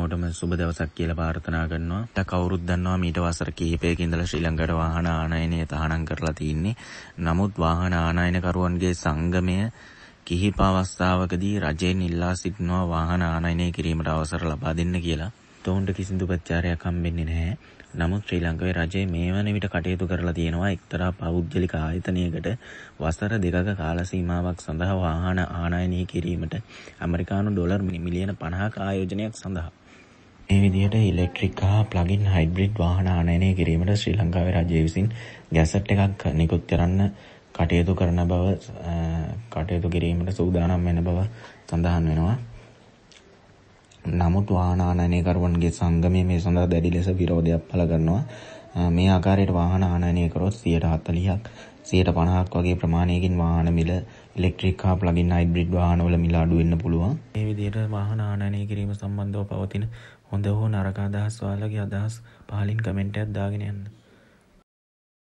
හැමෝටම සුබ දවසක් කියලා ප්‍රාර්ථනා කරනවා. ට කවුරුත් දන්නවා මීට වසර කිහිපයක ඉඳලා ශ්‍රී ලංකාවට වාහන ආනයනය තහනම් කරලා තින්නේ. නමුත් වාහන ආනයනකරුවන්ගේ සංගමය කිහිප අවස්ථාවකදී රජයෙන් ඉල්ලා සිටිනවා වාහන ආනයනය කිරීමට අවසර ලබා දෙන්න කියලා. තොවුන්ට කිසිදු ප්‍රචාරයක් හම්බෙන්නේ නැහැ. නමුත් ශ්‍රී ලංකාවේ රජය මේ වන විට කටයුතු කරලා තියෙනවා එක්තරා පෞද්ගලික ආයතනයකට වසර දෙකක කාල සීමාවක් සඳහා වාහන ආනයනය කිරීමට ඇමරිකානු ඩොලර් මිලියන 50ක ආයෝජනයක් සඳහා ඒ විදිහට ඉලෙක්ට්‍රික් හා ප්ලගින් හයිබ්‍රිඩ් වාහන ආනයනය කිරීමට ශ්‍රී ලංකාවේ රජය විසින් ගැසට් එකක් නිකුත් කරන්න කටයුතු කරන බව කටයුතු කිරීමට සූදානම් වෙන බව සඳහන් වෙනවා. නමුත් වාහන ආනයනයකරුවන්ගේ සංගමය මේ සඳහා දැඩි ලෙස විරෝධයක් පළ කරනවා. මේ ආකාරයට වාහන ආනයනය කරොත් 140ක් 150ක් වගේ ප්‍රමාණයකින් වාහන මිල ඉලෙක්ට්‍රික් හා ප්ලගින් හයිබ්‍රිඩ් වාහනවල මිල අඩු වෙන්න පුළුවන්. මේ විදිහට වාහන ආනයනය කිරීම සම්බන්ධව පවතින හොඳ හෝ නරක අදහස් ඔයාලගේ අදහස් පහලින් කමෙන්ට් එකක් දාගෙන යන්න.